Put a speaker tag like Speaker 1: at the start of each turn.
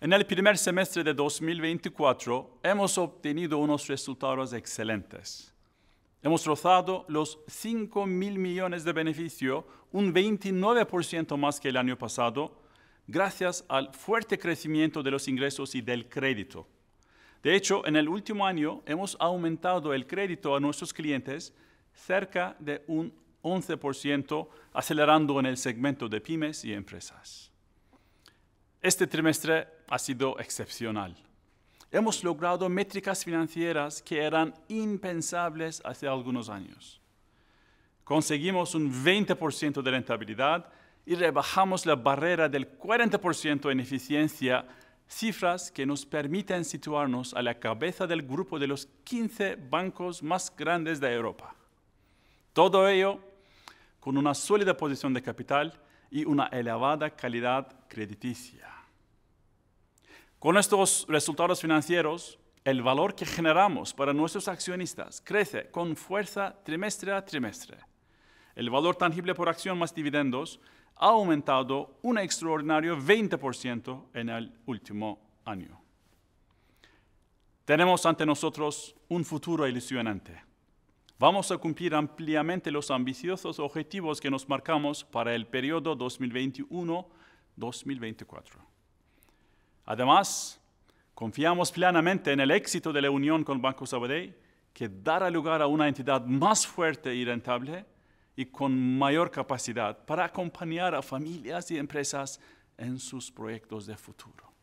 Speaker 1: En el primer semestre de 2024 hemos obtenido unos resultados excelentes. Hemos rozado los 5 mil millones de beneficio, un 29% más que el año pasado, gracias al fuerte crecimiento de los ingresos y del crédito. De hecho, en el último año hemos aumentado el crédito a nuestros clientes cerca de un 11%, acelerando en el segmento de pymes y empresas. Este trimestre ha sido excepcional. Hemos logrado métricas financieras que eran impensables hace algunos años. Conseguimos un 20% de rentabilidad y rebajamos la barrera del 40% en eficiencia, cifras que nos permiten situarnos a la cabeza del grupo de los 15 bancos más grandes de Europa. Todo ello con una sólida posición de capital y una elevada calidad crediticia. Con estos resultados financieros, el valor que generamos para nuestros accionistas crece con fuerza trimestre a trimestre. El valor tangible por acción más dividendos ha aumentado un extraordinario 20% en el último año. Tenemos ante nosotros un futuro ilusionante. Vamos a cumplir ampliamente los ambiciosos objetivos que nos marcamos para el periodo 2021-2024. Además, confiamos plenamente en el éxito de la unión con Banco Sabadell, que dará lugar a una entidad más fuerte y rentable y con mayor capacidad para acompañar a familias y empresas en sus proyectos de futuro.